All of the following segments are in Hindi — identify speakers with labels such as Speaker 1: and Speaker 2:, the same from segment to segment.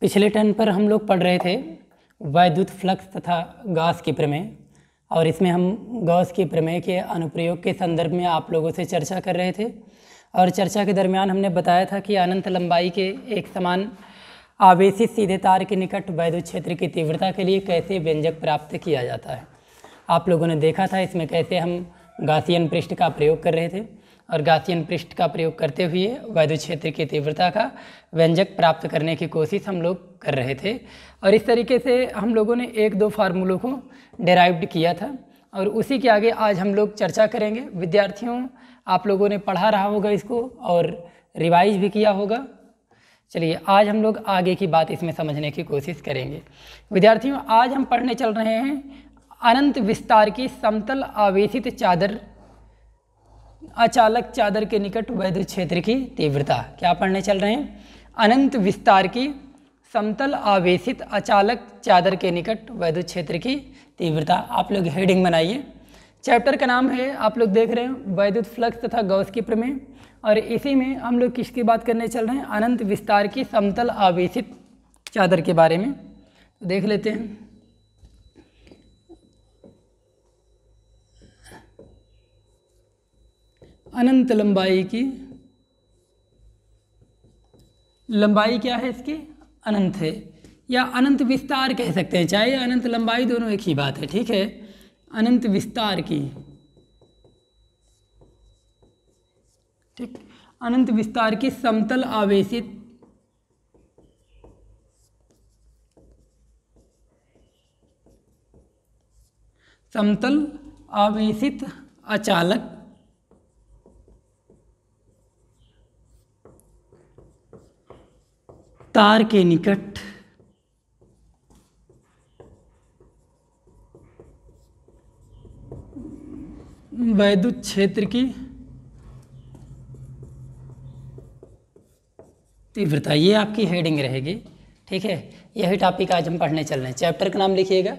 Speaker 1: पिछले टर्न पर हम लोग पढ़ रहे थे वैद्युत फ्लक्स तथा गॉस की प्रमेय और इसमें हम गॉस की प्रमेय के अनुप्रयोग के संदर्भ में आप लोगों से चर्चा कर रहे थे और चर्चा के दरमियान हमने बताया था कि अनंत लंबाई के एक समान आवेशित सीधे तार के निकट वैद्युत क्षेत्र की तीव्रता के लिए कैसे व्यंजक प्राप्त किया जाता है आप लोगों ने देखा था इसमें कैसे हम गासियन पृष्ठ का प्रयोग कर रहे थे और गासियन पृष्ठ का प्रयोग करते हुए वैद्य क्षेत्र की तीव्रता का व्यंजक प्राप्त करने की कोशिश हम लोग कर रहे थे और इस तरीके से हम लोगों ने एक दो फार्मूलों को डेराइव्ड किया था और उसी के आगे आज हम लोग चर्चा करेंगे विद्यार्थियों आप लोगों ने पढ़ा रहा होगा इसको और रिवाइज भी किया होगा चलिए आज हम लोग आगे की बात इसमें समझने की कोशिश करेंगे विद्यार्थियों आज हम पढ़ने चल रहे हैं अनंत विस्तार की समतल आवेशित चादर अचालक चादर के निकट वैध क्षेत्र की तीव्रता क्या पढ़ने चल रहे हैं अनंत विस्तार की समतल आवेशित अचालक चादर के निकट वैध क्षेत्र की तीव्रता आप लोग हेडिंग बनाइए चैप्टर का नाम है आप लोग देख रहे हैं वैद्युत फ्लक्स तथा गौस की प्रमेय और इसी में हम लोग किसकी बात करने चल रहे हैं अनंत विस्तार की समतल आवेशित चादर के बारे में तो देख लेते हैं अनंत लंबाई की लंबाई क्या है इसकी अनंत है या अनंत विस्तार कह सकते हैं चाहे अनंत लंबाई दोनों एक ही बात है ठीक है अनंत विस्तार की ठीक अनंत विस्तार की समतल आवेशित समतल आवेशित अचालक तार के निकट वैद्युत क्षेत्र की तीव्रता ये आपकी हेडिंग रहेगी ठीक है यही टॉपिक आज हम पढ़ने चल रहे हैं चैप्टर का नाम लिखिएगा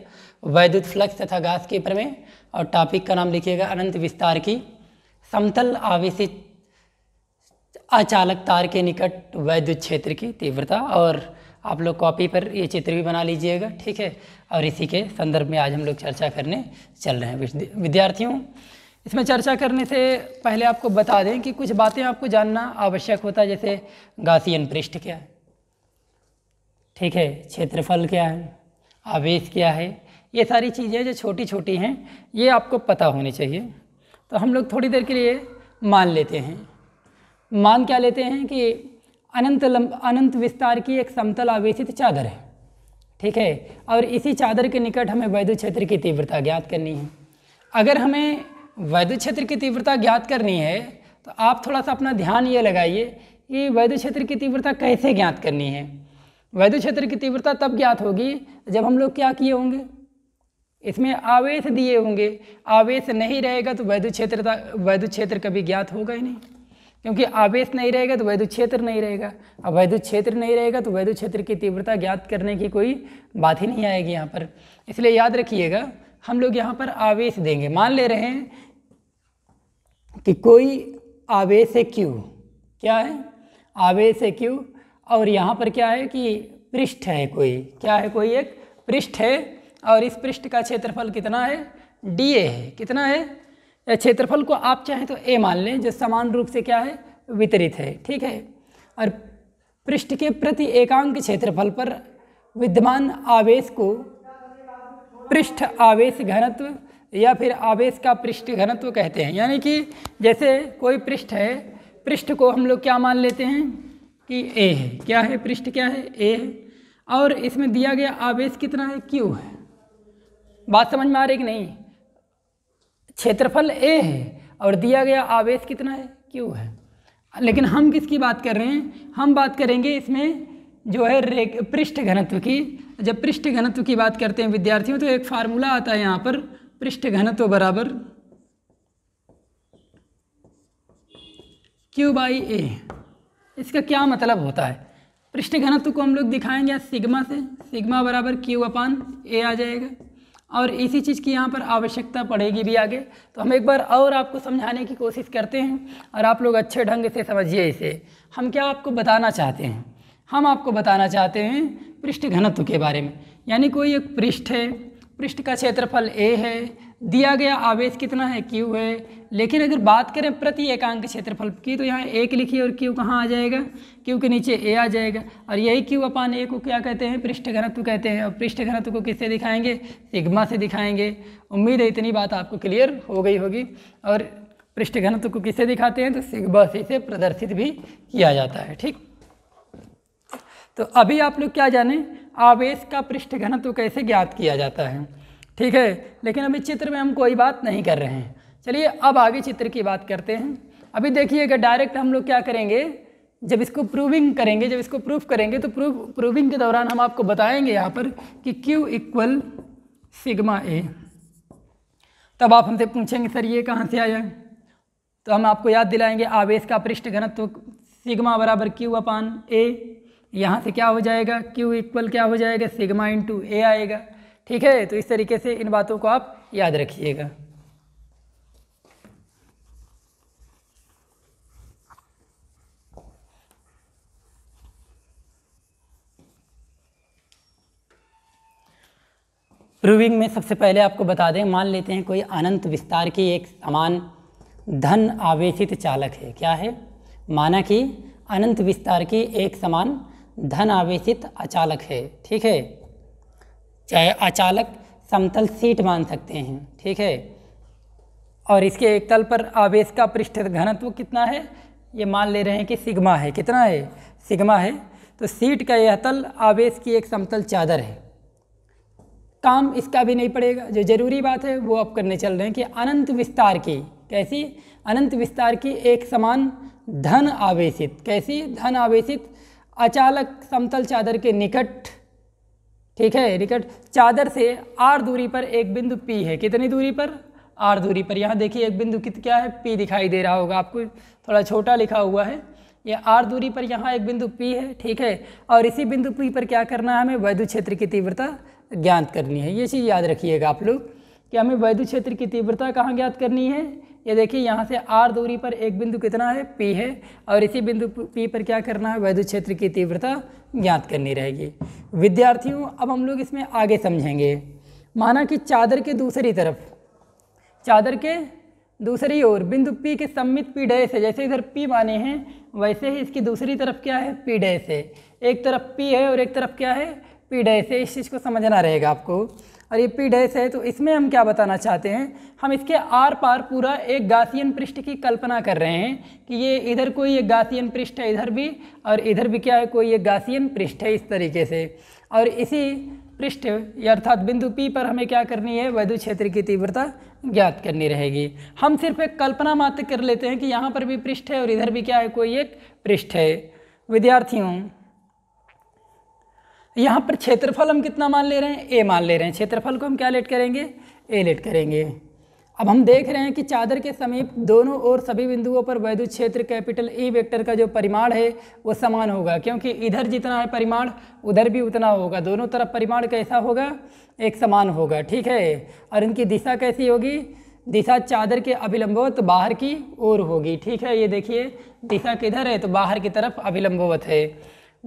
Speaker 1: वैद्युत फ्लक्स तथा गैस के प्रमेय और टॉपिक का नाम लिखिएगा अनंत विस्तार की समतल आवेशित अचालक तार के निकट वैद्युत क्षेत्र की तीव्रता और आप लोग कॉपी पर ये चित्र भी बना लीजिएगा ठीक है और इसी के संदर्भ में आज हम लोग चर्चा करने चल रहे हैं विद्यार्थियों इसमें चर्चा करने से पहले आपको बता दें कि कुछ बातें आपको जानना आवश्यक होता है जैसे गासियन पृष्ठ क्या है ठीक है क्षेत्रफल क्या है आवेश क्या है ये सारी चीज़ें जो छोटी छोटी हैं ये आपको पता होनी चाहिए तो हम लोग थोड़ी देर के लिए मान लेते हैं मान क्या लेते हैं कि अनंत लंब अनंत विस्तार की एक समतल आवेशित चादर है ठीक है और इसी चादर के निकट हमें वैद्य क्षेत्र की तीव्रता ज्ञात करनी है अगर हमें वैद्य क्षेत्र की तीव्रता ज्ञात करनी है तो आप थोड़ा सा अपना ध्यान ये लगाइए कि वैद्य क्षेत्र की तीव्रता कैसे ज्ञात करनी है वैद्य क्षेत्र की तीव्रता तब ज्ञात होगी जब हम लोग क्या किए होंगे इसमें आवेश दिए होंगे आवेश नहीं रहेगा तो वैद्य क्षेत्र वैद्य क्षेत्र कभी ज्ञात होगा ही नहीं क्योंकि आवेश नहीं रहेगा तो वैद्युत क्षेत्र नहीं रहेगा अब वैद्युत क्षेत्र नहीं रहेगा तो वैद्युत क्षेत्र की तीव्रता ज्ञात करने की कोई बात ही नहीं आएगी यहाँ पर इसलिए याद रखिएगा हम लोग यहाँ पर आवेश देंगे मान ले रहे हैं कि कोई आवेश है क्यू क्या है आवेश है क्यू और यहाँ पर क्या है कि पृष्ठ है कोई क्या है कोई एक पृष्ठ है और इस पृष्ठ का क्षेत्रफल कितना है डी ए है कितना है या क्षेत्रफल को आप चाहें तो ए मान लें जो समान रूप से क्या है वितरित है ठीक है और पृष्ठ के प्रति एकांक क्षेत्रफल पर विद्यमान आवेश को पृष्ठ आवेश घनत्व या फिर आवेश का पृष्ठ घनत्व कहते हैं यानी कि जैसे कोई पृष्ठ है पृष्ठ को हम लोग क्या मान लेते हैं कि ए है क्या है पृष्ठ क्या है ए है और इसमें दिया गया आवेश कितना है क्यू है बात समझ में आ रही कि नहीं क्षेत्रफल ए है और दिया गया आवेश कितना है क्यू है लेकिन हम किसकी बात कर रहे हैं हम बात करेंगे इसमें जो है पृष्ठ घनत्व की जब पृष्ठ घनत्व की बात करते हैं विद्यार्थियों तो एक फार्मूला आता है यहाँ पर पृष्ठ घनत्व बराबर क्यू बाई ए इसका क्या मतलब होता है पृष्ठ घनत्व को हम लोग दिखाएंगे सिग्मा से सिग्मा बराबर क्यू अपान ए आ जाएगा और इसी चीज़ की यहाँ पर आवश्यकता पड़ेगी भी आगे तो हम एक बार और आपको समझाने की कोशिश करते हैं और आप लोग अच्छे ढंग से समझिए इसे हम क्या आपको बताना चाहते हैं हम आपको बताना चाहते हैं पृष्ठ घनत्व के बारे में यानी कोई एक पृष्ठ है पृष्ठ का क्षेत्रफल ए है दिया गया आवेश कितना है क्यू है लेकिन अगर बात करें प्रति एकांक क्षेत्रफल की तो यहाँ एक लिखिए और क्यू कहाँ आ जाएगा क्यू के नीचे ए आ जाएगा और यही क्यू अपान ए को क्या कहते हैं पृष्ठ घनत्व कहते हैं और पृष्ठ घनत्व को किससे दिखाएंगे सिग्मा से दिखाएंगे उम्मीद है इतनी बात आपको क्लियर हो गई होगी और पृष्ठ घनत्व को किससे दिखाते हैं तो सिग्मा से इसे प्रदर्शित भी किया जाता है ठीक तो अभी आप लोग क्या जाने आवेश का पृष्ठ घनत्व कैसे ज्ञात किया जाता है ठीक है लेकिन अभी चित्र में हम कोई बात नहीं कर रहे हैं चलिए अब आगे चित्र की बात करते हैं अभी देखिएगा डायरेक्ट हम लोग क्या करेंगे जब इसको प्रूविंग करेंगे जब इसको प्रूफ करेंगे तो प्रूफ प्रूविंग के दौरान हम आपको बताएंगे यहाँ पर कि Q इक्वल सिग्मा ए तब आप हमसे पूछेंगे सर ये कहाँ से आया तो हम आपको याद दिलाएंगे आवेश का पृष्ठ घनत्व सिग्मा बराबर क्यू अपान ए यहाँ से क्या हो जाएगा क्यू इक्वल क्या हो जाएगा सिग्मा इंटू ए आएगा ठीक है तो इस तरीके से इन बातों को आप याद रखिएगा प्रूविंग में सबसे पहले आपको बता दें मान लेते हैं कोई अनंत विस्तार की एक समान धन आवेशित चालक है क्या है माना कि अनंत विस्तार की एक समान धन आवेशित अचालक है ठीक है चाहे अचालक समतल सीट मान सकते हैं ठीक है और इसके एक तल पर आवेश का पृष्ठ घनत्व कितना है ये मान ले रहे हैं कि सिग्मा है कितना है सिग्मा है तो सीट का यह तल आवेश की एक समतल चादर है काम इसका भी नहीं पड़ेगा जो ज़रूरी बात है वो आप करने चल रहे हैं कि अनंत विस्तार की कैसी अनंत विस्तार की एक समान धन आवेशित कैसी धन आवेशित अचालक समतल चादर के निकट ठीक है रिकट चादर से आर दूरी पर एक बिंदु पी है कितनी दूरी पर आर दूरी पर यहाँ देखिए एक बिंदु कित क्या है पी दिखाई दे रहा होगा आपको थोड़ा छोटा लिखा हुआ है ये आर दूरी पर यहाँ एक बिंदु पी है ठीक है और इसी बिंदु पी पर क्या करना है हमें वैध क्षेत्र की तीव्रता ज्ञात करनी है ये चीज़ याद रखिएगा आप लोग कि हमें वैध क्षेत्र की तीव्रता कहाँ ज्ञात करनी है ये देखिए यहाँ से आर दूरी पर एक बिंदु कितना है पी है और इसी बिंदु पी पर क्या करना है वैद्युत क्षेत्र की तीव्रता ज्ञात करनी रहेगी विद्यार्थियों अब हम लोग इसमें आगे समझेंगे माना कि चादर के दूसरी तरफ चादर के दूसरी ओर बिंदु पी के सम्मित पी डैश है जैसे इधर पी माने हैं वैसे ही इसकी दूसरी तरफ क्या है पी डैश है एक तरफ पी है और एक तरफ क्या है पी डैश है इस चीज़ को समझना रहेगा आपको और ये पी डैश है तो इसमें हम क्या बताना चाहते हैं हम इसके आर पार पूरा एक गासियन पृष्ठ की कल्पना कर रहे हैं कि ये इधर कोई एक गासियन पृष्ठ है इधर भी और इधर भी क्या है कोई एक गासियन पृष्ठ है इस तरीके से और इसी पृष्ठ अर्थात बिंदु पी पर हमें क्या करनी है वैद्य क्षेत्र की तीव्रता ज्ञात करनी रहेगी हम सिर्फ एक कल्पना मात्र कर लेते हैं कि यहाँ पर भी पृष्ठ है और इधर भी क्या है कोई एक पृष्ठ है विद्यार्थियों यहाँ पर क्षेत्रफल हम कितना मान ले रहे हैं ए मान ले रहे हैं क्षेत्रफल को हम क्या लेट करेंगे ए लेट करेंगे अब हम देख रहे हैं कि चादर के समीप दोनों ओर सभी बिंदुओं पर वैद्युत क्षेत्र कैपिटल ई e वेक्टर का जो परिमाण है वो समान होगा क्योंकि इधर जितना है परिमाण उधर भी उतना होगा दोनों तरफ परिमाण कैसा होगा एक समान होगा ठीक है और इनकी दिशा कैसी होगी दिशा चादर के अभिलंबवत बाहर की ओर होगी ठीक है ये देखिए दिशा किधर है तो बाहर की तरफ अभिलंबवत है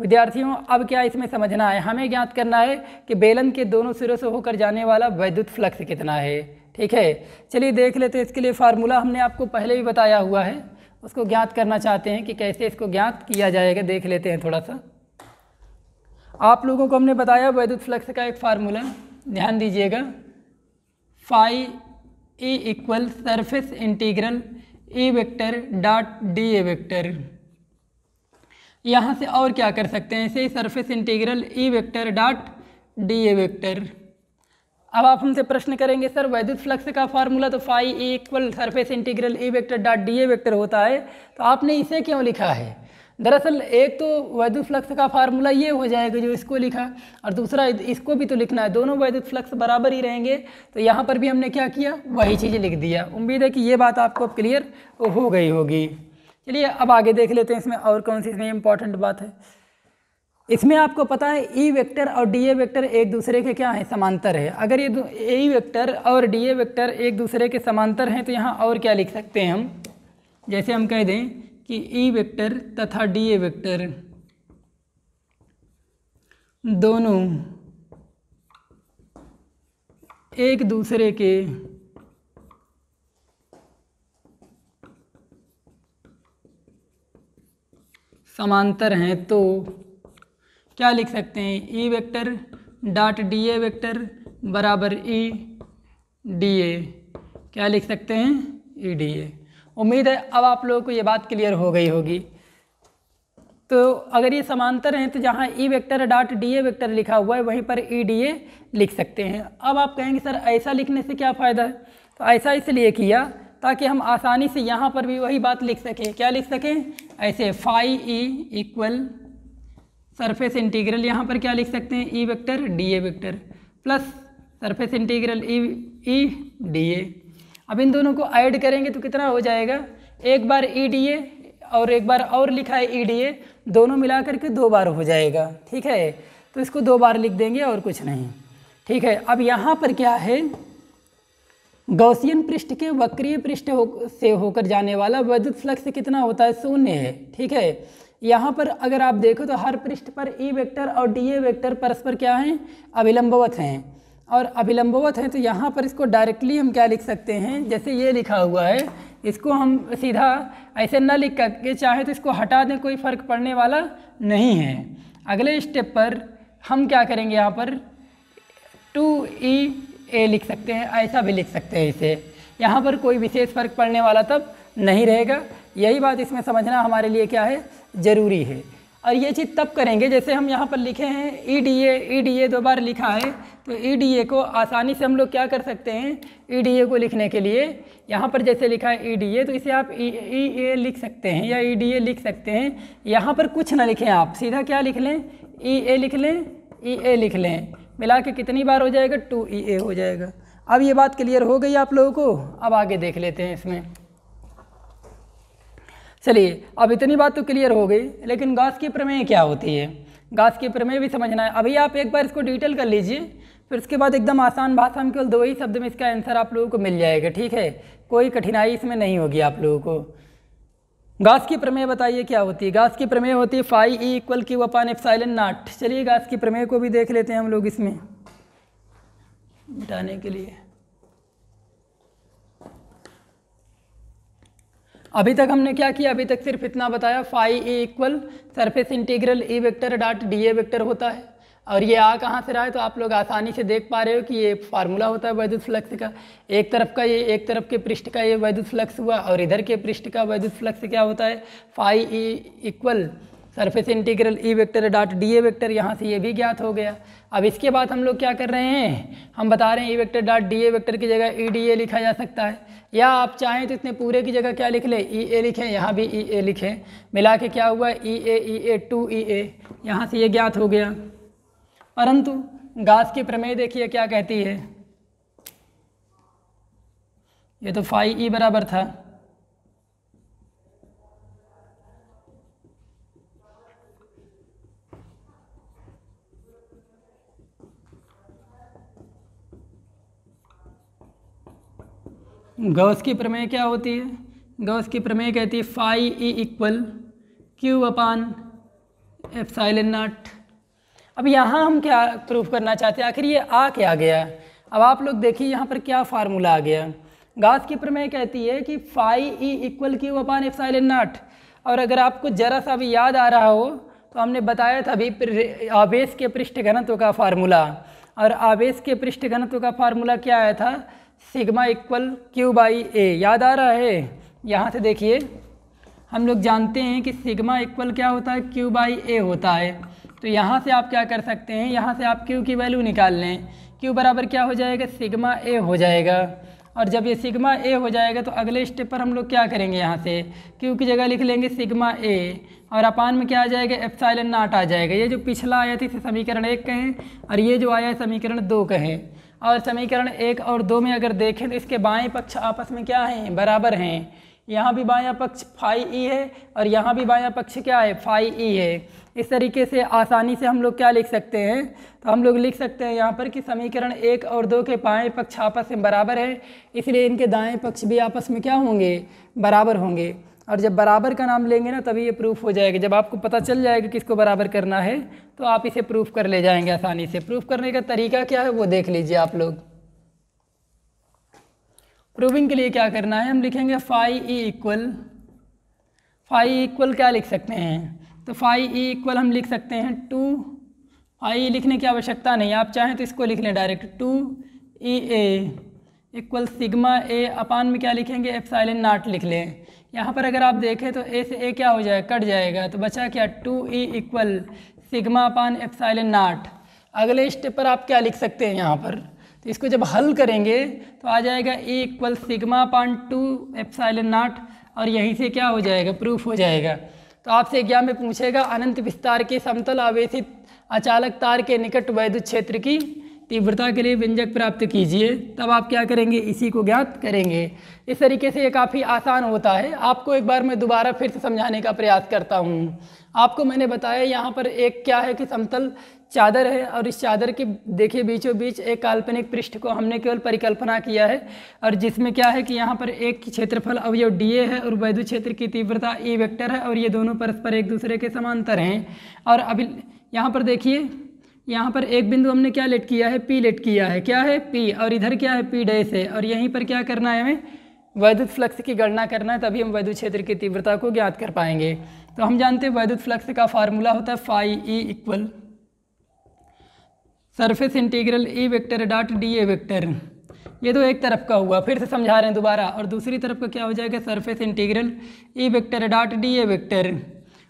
Speaker 1: विद्यार्थियों अब क्या इसमें समझना है हमें ज्ञात करना है कि बेलन के दोनों सिरों से होकर जाने वाला वैद्युत फ्लक्स कितना है ठीक है चलिए देख लेते हैं इसके लिए फार्मूला हमने आपको पहले भी बताया हुआ है उसको ज्ञात करना चाहते हैं कि कैसे इसको ज्ञात किया जाएगा देख लेते हैं थोड़ा सा आप लोगों को हमने बताया वैद्युत फ्लक्स का एक फार्मूला ध्यान दीजिएगा phi E equal surface integral E vector dot D A vector यहाँ से और क्या कर सकते हैं इसे surface integral E vector dot D A vector अब आप हमसे प्रश्न करेंगे सर वैद्युत फ्लक्स का फार्मूला तो phi A equal surface integral E vector dot D A vector होता है तो आपने इसे क्यों लिखा है दरअसल एक तो वैद्युत फ्लक्स का फार्मूला ये हो जाएगा जो इसको लिखा और दूसरा इसको भी तो लिखना है दोनों वैद्युत फ्लक्स बराबर ही रहेंगे तो यहाँ पर भी हमने क्या किया वही चीज़ें लिख दिया उम्मीद है कि ये बात आपको क्लियर हो गई होगी चलिए अब आगे देख लेते हैं इसमें और कौन सी इसमें इंपॉर्टेंट बात है इसमें आपको पता है ई e वेक्टर और डी ए वेक्टर एक दूसरे के क्या है समांतर है अगर ये ए वेक्टर e और डी ए वेक्टर एक दूसरे के समांतर हैं तो यहाँ और क्या लिख सकते हैं हम जैसे हम कह दें कि ई e वेक्टर तथा डी ए वेक्टर दोनों एक दूसरे के समांतर हैं तो क्या लिख सकते हैं E vector dot D A vector बराबर ई डी ए क्या लिख सकते हैं ई डी ए उम्मीद है अब आप लोगों को ये बात क्लियर हो गई होगी तो अगर ये समांतर हैं तो जहाँ E vector dot D A vector लिखा हुआ है वहीं पर ई डी ए लिख सकते हैं अब आप कहेंगे सर ऐसा लिखने से क्या फ़ायदा है तो ऐसा इसलिए किया ताकि हम आसानी से यहाँ पर भी वही बात लिख सकें क्या लिख सकें ऐसे phi E equal surface integral यहाँ पर क्या लिख सकते हैं E vector D A vector plus surface integral E E D A अब इन दोनों को ऐड करेंगे तो कितना हो जाएगा एक बार ई डी ए और एक बार और लिखा है ई डी ए दोनों मिला करके दो बार हो जाएगा ठीक है तो इसको दो बार लिख देंगे और कुछ नहीं ठीक है अब यहाँ पर क्या है गौसियन पृष्ठ के वक्रीय पृष्ठ हो, से होकर जाने वाला वैद्युत फ्लक्स कितना होता है शून्य है ठीक है यहाँ पर अगर आप देखो तो हर पृष्ठ पर ई e वेक्टर और डी ए वेक्टर परस्पर क्या हैं अभिलंबवत हैं और अभिलंबवत हैं तो यहाँ पर इसको डायरेक्टली हम क्या लिख सकते हैं जैसे ये लिखा हुआ है इसको हम सीधा ऐसे न लिख करके चाहे तो इसको हटा दें कोई फ़र्क पड़ने वाला नहीं है अगले स्टेप पर हम क्या करेंगे यहाँ पर टू ई e ए लिख सकते हैं ऐसा भी लिख सकते हैं इसे यहाँ पर कोई विशेष फ़र्क पड़ने वाला तब नहीं रहेगा यही बात इसमें समझना हमारे लिए क्या है ज़रूरी है और ये चीज़ तब करेंगे जैसे हम यहाँ पर लिखे हैं ई डी ए ई डी ए दो बार लिखा है तो ई डी ए को आसानी से हम लोग क्या कर सकते हैं ई डी ए को लिखने के लिए यहाँ पर जैसे लिखा है ई डी ए तो इसे आप ई ई ए लिख सकते हैं या ई डी ए लिख सकते हैं यहाँ पर कुछ ना लिखें आप सीधा क्या लिख लें ई e ए लिख लें ई e ए लिख लें मिला के कितनी बार हो जाएगा टू ई ए हो जाएगा अब ये बात क्लियर हो गई आप लोगों को अब आगे देख लेते हैं इसमें चलिए अब इतनी बात तो क्लियर हो गई लेकिन गास की प्रमेय क्या होती है गास की प्रमेय भी समझना है अभी आप एक बार इसको डिटेल कर लीजिए फिर उसके बाद एकदम आसान भाषा में केवल दो ही शब्द में इसका आंसर आप लोगों को मिल जाएगा ठीक है कोई कठिनाई इसमें नहीं होगी आप लोगों को गास की प्रमेय बताइए क्या होती है गास की प्रमेय होती है फाई ई इक्वल की वपान साइलेंट नाट चलिए गास की प्रमेय को भी देख लेते हैं हम लोग इसमें मिटाने के लिए अभी तक हमने क्या किया अभी तक सिर्फ इतना बताया phi A equal surface integral E vector dot D A vector होता है और ये आ कहाँ से रहा है तो आप लोग आसानी से देख पा रहे हो कि ये फार्मूला होता है वैद्युत फ्लक्स का एक तरफ का ये एक तरफ के पृष्ठ का ये वैद्युत फ्लक्स हुआ और इधर के पृष्ठ का वैद्युत फ्लक्स क्या होता है phi E equal surface integral E vector dot D A vector यहाँ से ये भी ज्ञात हो गया अब इसके बाद हम लोग क्या कर रहे हैं हम बता रहे हैं E vector dot D A vector की जगह ई डी ए लिखा जा सकता है या आप चाहें तो इतने पूरे की जगह क्या लिख लें ई e ए लिखें यहाँ भी ई e ए लिखें मिला के क्या हुआ ई ए ई ए टू ई ए यहाँ से ये ज्ञात हो गया परंतु गास की प्रमेय देखिए क्या कहती है ये तो फाइव ई बराबर था गौस की प्रमेय क्या होती है गौस की प्रमेय कहती है phi E equal Q upon epsilon naught अब यहाँ हम क्या प्रूफ करना चाहते हैं आखिर ये आ क्या गया अब आप लोग देखिए यहाँ पर क्या फार्मूला आ गया गाथ की प्रमेय कहती है कि phi E equal Q upon F naught और अगर आपको जरा सा भी याद आ रहा हो तो हमने बताया था अभी आवेश के पृष्ठ घनत्व का फार्मूला और आवेश के पृष्ठ घनत्व का फार्मूला क्या आया था sigma equal Q by A याद आ रहा है यहाँ से देखिए हम लोग जानते हैं कि सिग्मा इक्वल क्या होता है क्यू बाई ए होता है तो यहाँ से आप क्या कर सकते हैं यहाँ से आप क्यू की वैल्यू निकाल लें क्यू बराबर क्या हो जाएगा सिग्मा ए हो जाएगा और जब ये सिग्मा ए हो जाएगा तो अगले स्टेप पर हम लोग क्या करेंगे यहाँ से क्यू की जगह लिख लेंगे सिग्मा ए और अपान में क्या आ जाएगा एफसाइलन नाट आ जाएगा ये जो पिछला आया था इसे समीकरण एक कहें और ये जो आया है समीकरण दो कहें और समीकरण एक और दो में अगर देखें तो इसके बाएं पक्ष आपस में क्या हैं बराबर हैं यहाँ भी बायां पक्ष फाई ई है और यहाँ भी बायां पक्ष क्या है फाई ई है इस तरीके से आसानी से हम लोग क्या लिख सकते हैं तो हम लोग लिख सकते हैं यहाँ पर कि समीकरण एक और दो के बाएँ पक्ष आपस में बराबर है इसलिए इनके दाएँ पक्ष भी आपस में क्या होंगे बराबर होंगे और जब बराबर का नाम लेंगे ना तभी ये प्रूफ हो जाएगा जब आपको पता चल जाएगा किसको बराबर करना है तो आप इसे प्रूफ कर ले जाएंगे आसानी से प्रूफ करने का तरीका क्या है वो देख लीजिए आप लोग प्रूविंग के लिए क्या करना है हम लिखेंगे phi E equal phi equal क्या लिख सकते हैं तो फाई ई इक्वल हम लिख सकते हैं टू फाई लिखने की आवश्यकता नहीं आप चाहें तो इसको लिख लें direct two E A equal sigma A upon में क्या लिखेंगे एफ साइलेंट नाट लिख लें यहाँ पर अगर आप देखें तो ए से ए क्या हो जाए कट जाएगा तो बचा क्या two E equal sigma upon epsilon naught अगले स्टेप पर आप क्या लिख सकते हैं यहाँ पर तो इसको जब हल करेंगे तो आ जाएगा A equal sigma point two epsilon naught और यहीं से क्या हो जाएगा प्रूफ हो जाएगा तो आपसे एग्जाम में पूछेगा अनंत विस्तार के समतल आवेशित अचालक तार के निकट वैद्युत क्षेत्र की तीव्रता के लिए व्यंजक प्राप्त कीजिए तब आप क्या करेंगे इसी को ज्ञात करेंगे इस तरीके से ये काफ़ी आसान होता है आपको एक बार मैं दोबारा फिर से समझाने का प्रयास करता हूँ आपको मैंने बताया यहाँ पर एक क्या है कि समतल चादर है और इस चादर के देखिए बीचों बीच एक काल्पनिक पृष्ठ को हमने केवल परिकल्पना किया है और जिसमें क्या है कि यहाँ पर एक क्षेत्रफल अवयव डी ए है और वैद्य क्षेत्र की तीव्रता ई e वेक्टर है और ये दोनों परस्पर एक दूसरे के समांतर हैं और अभी यहाँ पर देखिए यहाँ पर एक बिंदु हमने क्या लेट किया है पी लेट किया है क्या है पी और इधर क्या है पी डे है और यहीं पर क्या करना है हमें वैद्युत फ्लक्स की गणना करना है तभी हम वैद्युत क्षेत्र की तीव्रता को ज्ञात कर पाएंगे तो हम जानते हैं वैद्युत फ्लक्स का फार्मूला होता है phi E equal surface integral A vector dot D A vector ये तो एक तरफ का हुआ फिर से समझा रहे हैं दोबारा और दूसरी तरफ का क्या हो जाएगा surface integral A vector dot D A vector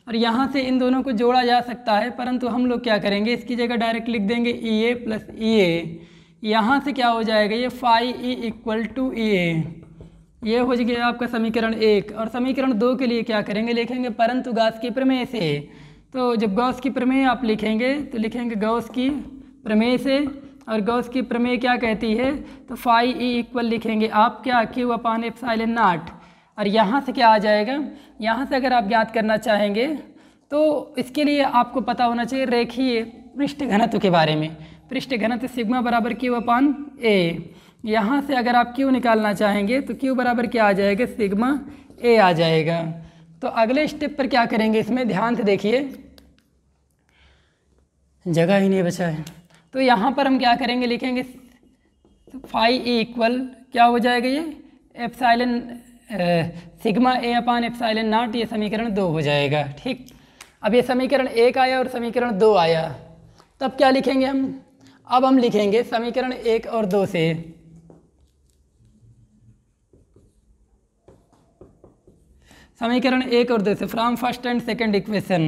Speaker 1: और यहाँ से इन दोनों को जोड़ा जा सकता है परंतु हम लोग क्या करेंगे इसकी जगह डायरेक्ट लिख देंगे ई ए प्लस ई ए यहाँ से क्या हो जाएगा ये phi E equal two E A ये हो गया आपका समीकरण एक और समीकरण दो के लिए क्या करेंगे लिखेंगे परंतु गॉस की प्रमेय से तो जब गौस की प्रमेय आप लिखेंगे तो लिखेंगे गौस की प्रमेय से और गौस की प्रमेय क्या कहती है तो फाई ई इक्वल लिखेंगे आप क्या Q upon epsilon naught और यहाँ से क्या आ जाएगा यहाँ से अगर आप ज्ञात करना चाहेंगे तो इसके लिए आपको पता होना चाहिए रेखीय पृष्ठ घनत्व के बारे में पृष्ठ घनत्व सिग्मा बराबर क्यू अपान ए यहाँ से अगर आप क्यू निकालना चाहेंगे तो क्यू बराबर क्या आ जाएगा सिग्मा ए आ जाएगा तो अगले स्टेप पर क्या करेंगे इसमें ध्यान से देखिए जगह ही नहीं बचा है तो यहाँ पर हम क्या करेंगे लिखेंगे फाइव ए इक्वल क्या हो जाएगा ये epsilon sigma A upon epsilon naught ये समीकरण दो हो जाएगा ठीक अब ये समीकरण एक आया और समीकरण दो आया तब क्या लिखेंगे हम अब हम लिखेंगे समीकरण एक और दो से समीकरण एक और दो से from first and second equation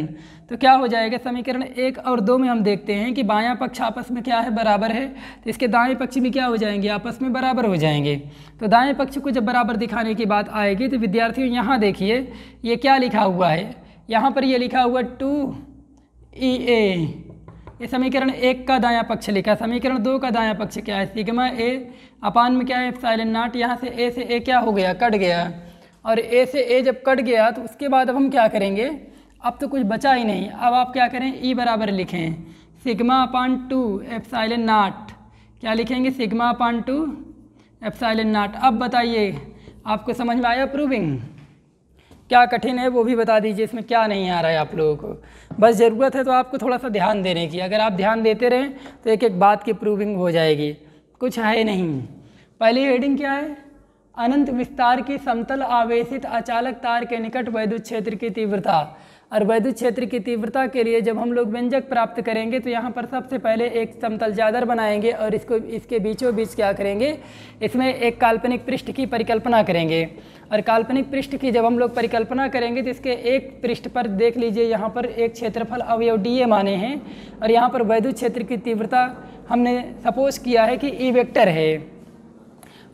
Speaker 1: तो क्या हो जाएगा समीकरण एक और दो में हम देखते हैं कि बायां पक्ष आपस में क्या है बराबर है तो इसके दाएं पक्ष भी क्या हो जाएंगे आपस में बराबर हो जाएंगे तो दाएं पक्ष को जब बराबर दिखाने की बात आएगी तो विद्यार्थियों यहाँ देखिए ये क्या लिखा हुआ है यहाँ पर ये लिखा हुआ टू ई ए ये समीकरण एक का दाया पक्ष लिखा समीकरण दो का दाया पक्ष क्या है सिग्मा ए अपान में क्या है साइलेंट नाट यहाँ से ए से ए क्या हो गया कट गया और ए से ए जब कट गया तो उसके बाद अब हम क्या करेंगे अब तो कुछ बचा ही नहीं अब आप क्या करें ई e बराबर लिखें sigma upon two epsilon naught क्या लिखेंगे sigma upon two epsilon naught अब बताइए आपको समझ में आया प्रूविंग क्या कठिन है वो भी बता दीजिए इसमें क्या नहीं आ रहा है आप लोगों को बस ज़रूरत है तो आपको थोड़ा सा ध्यान देने की अगर आप ध्यान देते रहें तो एक एक बात की प्रूविंग हो जाएगी कुछ है नहीं पहली हेडिंग क्या है अनंत विस्तार की समतल आवेशित अचालक तार के निकट वैद्युत क्षेत्र की तीव्रता और वैद्युत क्षेत्र की तीव्रता के लिए जब हम लोग व्यंजक प्राप्त करेंगे तो यहाँ पर सबसे पहले एक समतल जादर बनाएंगे और इसको इसके बीचों बीच क्या करेंगे इसमें एक काल्पनिक पृष्ठ की परिकल्पना करेंगे और काल्पनिक पृष्ठ की जब हम लोग परिकल्पना करेंगे तो इसके एक पृष्ठ पर देख लीजिए यहाँ पर एक क्षेत्रफल अवयव डी ए माने हैं और यहाँ पर वैद्युत क्षेत्र की तीव्रता हमने सपोज किया है कि ई वेक्टर है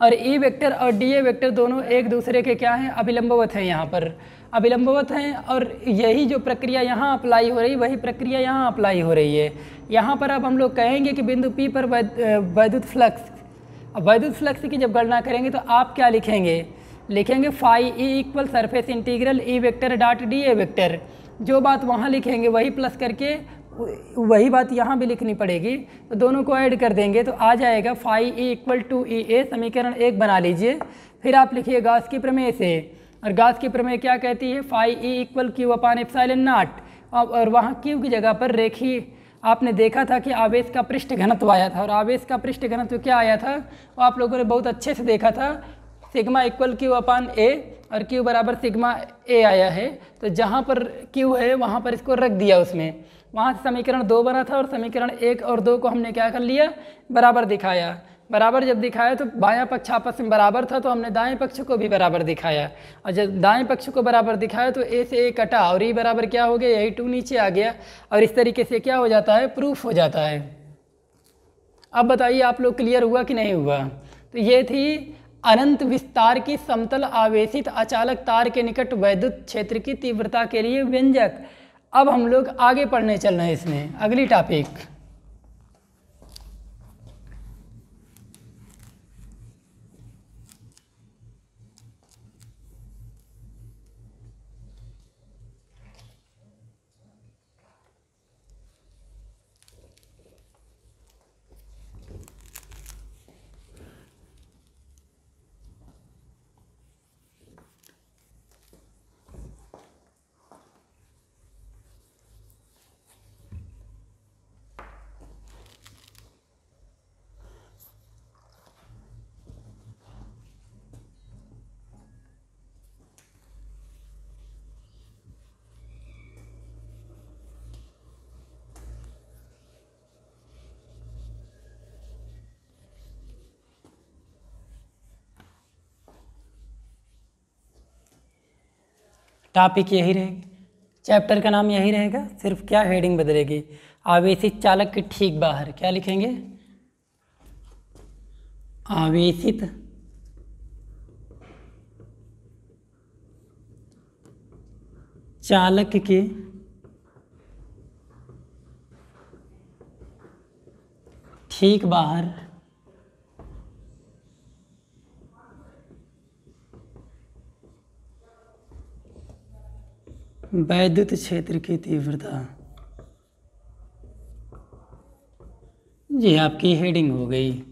Speaker 1: और ई e वेक्टर और डी ए वेक्टर दोनों एक दूसरे के क्या हैं अभिलंबवत हैं यहाँ पर अभिलंबवत हैं और यही जो प्रक्रिया यहाँ अप्लाई हो रही वही प्रक्रिया यहाँ अप्लाई हो रही है यहाँ पर अब हम लोग कहेंगे कि बिंदु पी पर वैद्युत फ्लक्स वैद्युत फ्लक्स की जब गणना करेंगे तो आप क्या लिखेंगे लिखेंगे phi E equal surface integral E vector dot D A vector जो बात वहाँ लिखेंगे वही प्लस करके वही बात यहाँ भी लिखनी पड़ेगी तो दोनों को ऐड कर देंगे तो आ जाएगा phi E equal two E A समीकरण एक बना लीजिए फिर आप लिखिए गास की प्रमेय से और गास की प्रमेय क्या कहती है phi E equal Q upon epsilon naught और वहाँ क्यू की जगह पर रेखी आपने देखा था कि आवेश का पृष्ठ घनत्व आया था और आवेश का पृष्ठ घनत्व क्या आया था वो आप लोगों ने बहुत अच्छे से देखा था sigma equal Q upon A और क्यू बराबर सिग्मा ए आया है तो जहाँ पर क्यू है वहाँ पर इसको रख दिया उसमें वहाँ से समीकरण दो बना था और समीकरण एक और दो को हमने क्या कर लिया बराबर दिखाया बराबर जब दिखाया तो बायां पक्ष आपस में बराबर था तो हमने दाएं पक्ष को भी बराबर दिखाया और जब दाएं पक्ष को बराबर दिखाया तो ए से ए कटा और ई बराबर क्या हो गया यही टू नीचे आ गया और इस तरीके से क्या हो जाता है प्रूफ हो जाता है अब बताइए आप लोग क्लियर हुआ कि नहीं हुआ तो ये थी अनंत विस्तार की समतल आवेशित अचालक तार के निकट वैद्युत क्षेत्र की तीव्रता के लिए व्यंजक अब हम लोग आगे पढ़ने चल रहे हैं इसमें अगली टॉपिक टॉपिक यही रहेगी चैप्टर का नाम यही रहेगा सिर्फ क्या हेडिंग बदलेगी आवेशित चालक के ठीक बाहर क्या लिखेंगे आवेशित चालक के ठीक बाहर वैद्युत क्षेत्र की तीव्रता जी आपकी हेडिंग हो गई